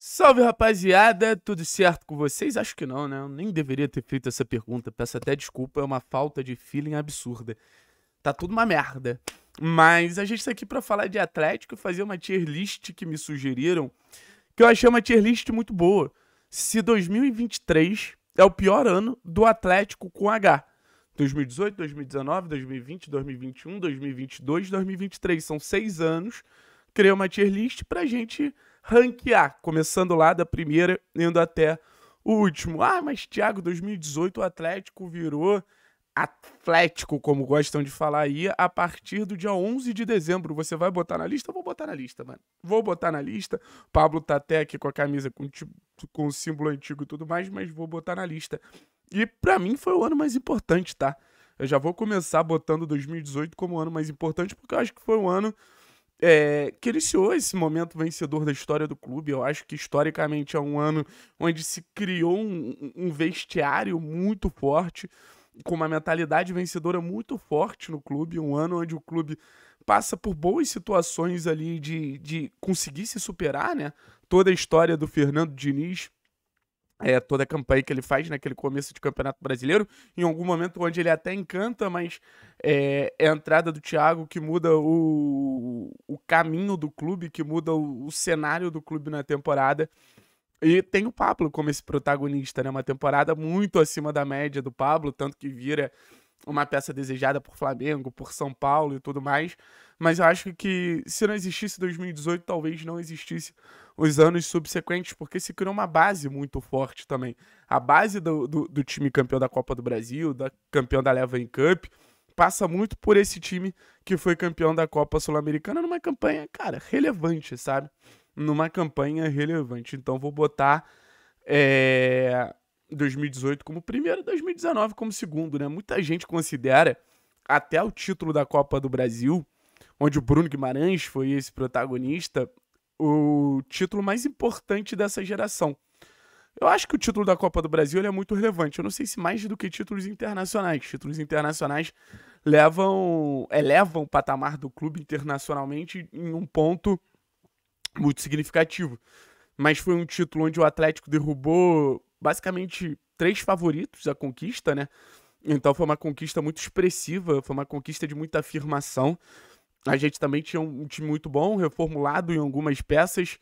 Salve rapaziada, tudo certo com vocês? Acho que não, né? Eu nem deveria ter feito essa pergunta, peço até desculpa, é uma falta de feeling absurda. Tá tudo uma merda. Mas a gente tá aqui pra falar de Atlético e fazer uma tier list que me sugeriram, que eu achei uma tier list muito boa. Se 2023 é o pior ano do Atlético com H. 2018, 2019, 2020, 2021, 2022, 2023. São seis anos. Criei uma tier list pra gente ranquear, começando lá da primeira, indo até o último. Ah, mas Thiago, 2018 o Atlético virou Atlético, como gostam de falar aí, a partir do dia 11 de dezembro. Você vai botar na lista? Eu vou botar na lista, mano. Vou botar na lista. Pablo tá até aqui com a camisa com, com o símbolo antigo e tudo mais, mas vou botar na lista. E para mim foi o ano mais importante, tá? Eu já vou começar botando 2018 como o ano mais importante, porque eu acho que foi o ano é, que iniciou esse momento vencedor da história do clube. Eu acho que historicamente é um ano onde se criou um, um vestiário muito forte, com uma mentalidade vencedora muito forte no clube. Um ano onde o clube passa por boas situações ali de, de conseguir se superar, né? Toda a história do Fernando Diniz é, toda a campanha que ele faz naquele né, começo de Campeonato Brasileiro, em algum momento onde ele até encanta, mas é, é a entrada do Thiago que muda o, o caminho do clube, que muda o, o, cenário do clube na temporada. E tem o Pablo como esse protagonista, né? Uma temporada muito acima da média do Pablo, tanto que vira uma peça desejada por Flamengo, por São Paulo e tudo mais. Mas eu acho que se não existisse 2018, talvez não existisse os anos subsequentes, porque se criou uma base muito forte também. A base do, do, do time campeão da Copa do Brasil, da campeão da Leva Cup, passa muito por esse time que foi campeão da Copa Sul-Americana numa campanha, cara, relevante, sabe? Numa campanha relevante. Então vou botar é, 2018 como primeiro, 2019 como segundo, né? Muita gente considera até o título da Copa do Brasil, onde o Bruno Guimarães foi esse protagonista, o título mais importante dessa geração. Eu acho que o título da Copa do Brasil é muito relevante. Eu não sei se mais do que títulos internacionais. Títulos internacionais levam, elevam o patamar do clube internacionalmente em um ponto muito significativo. Mas foi um título onde o Atlético derrubou basicamente três favoritos à conquista, né? Então foi uma conquista muito expressiva, foi uma conquista de muita afirmação. A gente também tinha um time muito bom, reformulado em algumas peças,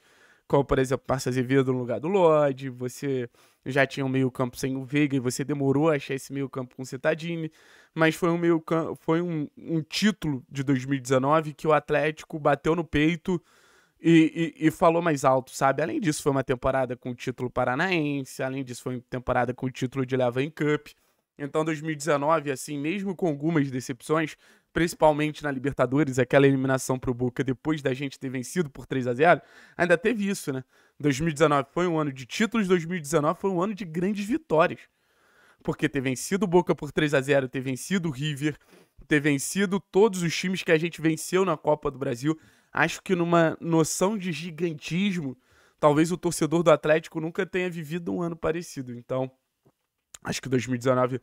como por exemplo passa Azevedo no lugar do Lodge, você já tinha um meio campo sem o Veiga e você demorou a achar esse meio campo com o Cetadini, mas foi um meio foi um, um título de 2019 que o Atlético bateu no peito e, e, e, falou mais alto, sabe? Além disso, foi uma temporada com o título paranaense, além disso, foi uma temporada com o título de Levan Cup. Então, 2019, assim, mesmo com algumas decepções, principalmente na Libertadores, aquela eliminação pro Boca depois da gente ter vencido por 3 a 0 ainda teve isso, né? 2019 foi um ano de títulos, 2019 foi um ano de grandes vitórias. Porque ter vencido o Boca por 3 a 0 ter vencido o River, ter vencido todos os times que a gente venceu na Copa do Brasil, acho que numa noção de gigantismo, talvez o torcedor do Atlético nunca tenha vivido um ano parecido. Então, acho que 2019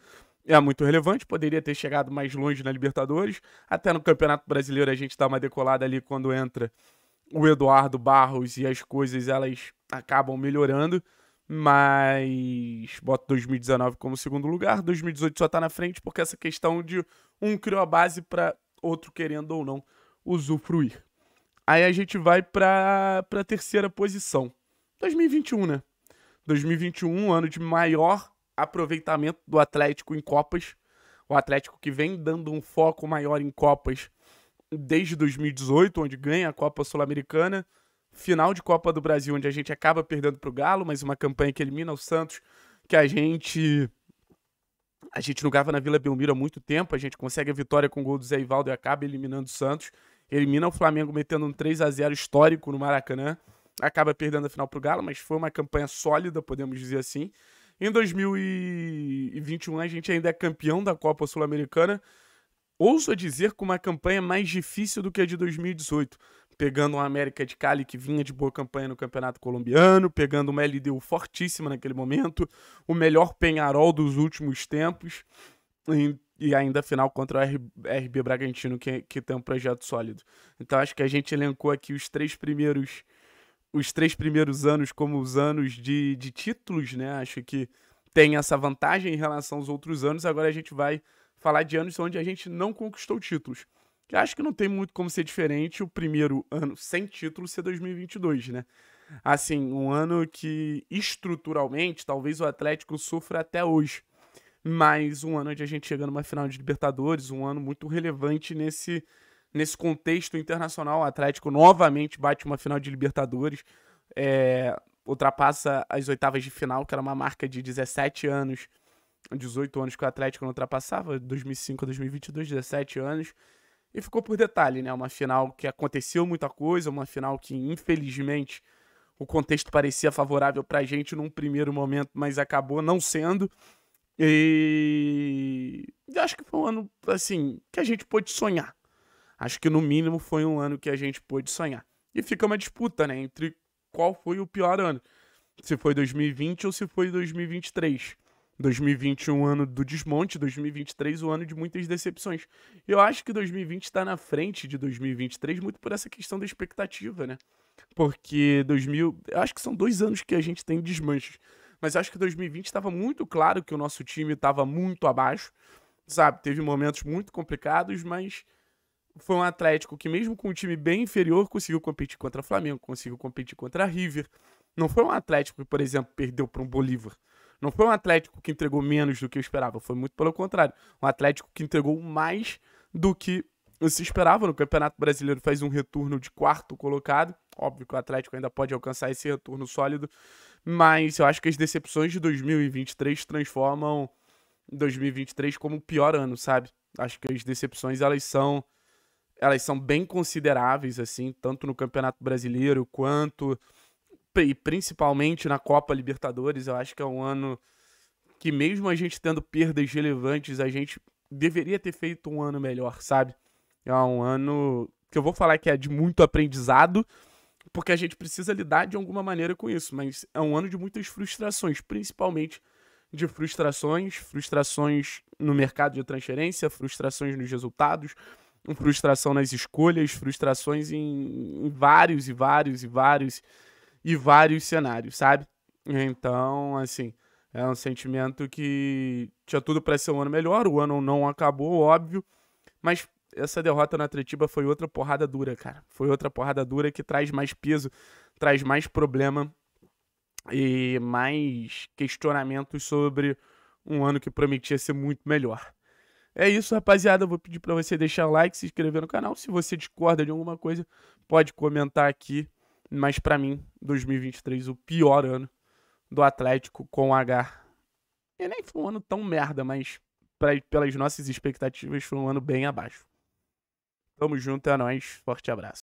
é muito relevante, poderia ter chegado mais longe na Libertadores. Até no Campeonato Brasileiro a gente dá uma decolada ali quando entra o Eduardo Barros e as coisas elas acabam melhorando. Mas bota 2019 como segundo lugar, 2018 só tá na frente porque essa questão de um criou a base para outro querendo ou não usufruir. Aí a gente vai para para terceira posição. 2021, né? 2021, ano de maior aproveitamento do Atlético em Copas. O Atlético que vem dando um foco maior em Copas desde 2018, onde ganha a Copa Sul-Americana. Final de Copa do Brasil, onde a gente acaba perdendo para o Galo, mas uma campanha que elimina o Santos, que a gente. A gente jogava na Vila Belmiro há muito tempo, a gente consegue a vitória com o gol do Zé Ivaldo e acaba eliminando o Santos. Elimina o Flamengo metendo um 3 a 0 histórico no Maracanã. Acaba perdendo a final para o Galo, mas foi uma campanha sólida, podemos dizer assim. Em 2021, a gente ainda é campeão da Copa Sul-Americana. Ouso dizer com uma campanha mais difícil do que a de 2018, pegando uma América de Cali que vinha de boa campanha no Campeonato Colombiano, pegando uma LDU fortíssima naquele momento, o melhor Penharol dos últimos tempos, e, e ainda final contra o RB, RB Bragantino, que, que tem um projeto sólido. Então acho que a gente elencou aqui os três primeiros os três primeiros anos como os anos de, de títulos, né? Acho que tem essa vantagem em relação aos outros anos. Agora a gente vai falar de anos onde a gente não conquistou títulos. Eu acho que não tem muito como ser diferente o primeiro ano sem título ser 2022, né? Assim, um ano que estruturalmente talvez o Atlético sofra até hoje. Mas um ano onde a gente chega numa final de Libertadores, um ano muito relevante nesse nesse contexto internacional, o Atlético novamente bate uma final de Libertadores, é, ultrapassa as oitavas de final, que era uma marca de 17 anos, 18 anos que o Atlético não ultrapassava, 2005 a 2022, 17 anos. E ficou por detalhe, né? Uma final que aconteceu muita coisa, uma final que, infelizmente, o contexto parecia favorável pra gente num primeiro momento, mas acabou não sendo. E. acho que foi um ano, assim, que a gente pôde sonhar. Acho que no mínimo foi um ano que a gente pôde sonhar. E fica uma disputa, né, entre qual foi o pior ano. Se foi 2020 ou se foi 2023. 2020 um ano do desmonte, 2023 um ano de muitas decepções. Eu acho que 2020 está na frente de 2023 muito por essa questão da expectativa, né? Porque 2000, eu acho que são dois anos que a gente tem desmanches. Mas acho que 2020 estava muito claro que o nosso time estava muito abaixo, sabe? Teve momentos muito complicados, mas foi um Atlético que, mesmo com um time bem inferior, conseguiu competir contra o Flamengo, conseguiu competir contra a River. Não foi um Atlético que, por exemplo, perdeu para um Bolívar. Não foi um Atlético que entregou menos do que eu esperava. Foi muito pelo contrário. Um Atlético que entregou mais do que se esperava no Campeonato Brasileiro. Faz um retorno de quarto colocado. Óbvio que o Atlético ainda pode alcançar esse retorno sólido. Mas eu acho que as decepções de 2023 transformam 2023 como o pior ano, sabe? Acho que as decepções, elas são elas são bem consideráveis, assim, tanto no Campeonato Brasileiro quanto e principalmente na Copa Libertadores. Eu acho que é um ano que, mesmo a gente tendo perdas relevantes, a gente deveria ter feito um ano melhor, sabe? É um ano que eu vou falar que é de muito aprendizado, porque a gente precisa lidar de alguma maneira com isso, mas é um ano de muitas frustrações, principalmente de frustrações, frustrações no mercado de transferência, frustrações nos resultados, frustração nas escolhas, frustrações em, em vários e vários e vários e vários cenários, sabe? Então, assim, é um sentimento que tinha tudo para ser um ano melhor, o ano não acabou, óbvio, mas essa derrota na Atletiba foi outra porrada dura, cara. Foi outra porrada dura que traz mais peso, traz mais problema e mais questionamentos sobre um ano que prometia ser muito melhor. É isso, rapaziada. Eu vou pedir para você deixar like, se inscrever no canal. Se você discorda de alguma coisa, pode comentar aqui. Mas para mim, 2023, o pior ano do Atlético com H. E nem foi um ano tão merda, mas pra, pelas nossas expectativas foi um ano bem abaixo. Tamo junto, é nóis. Forte abraço.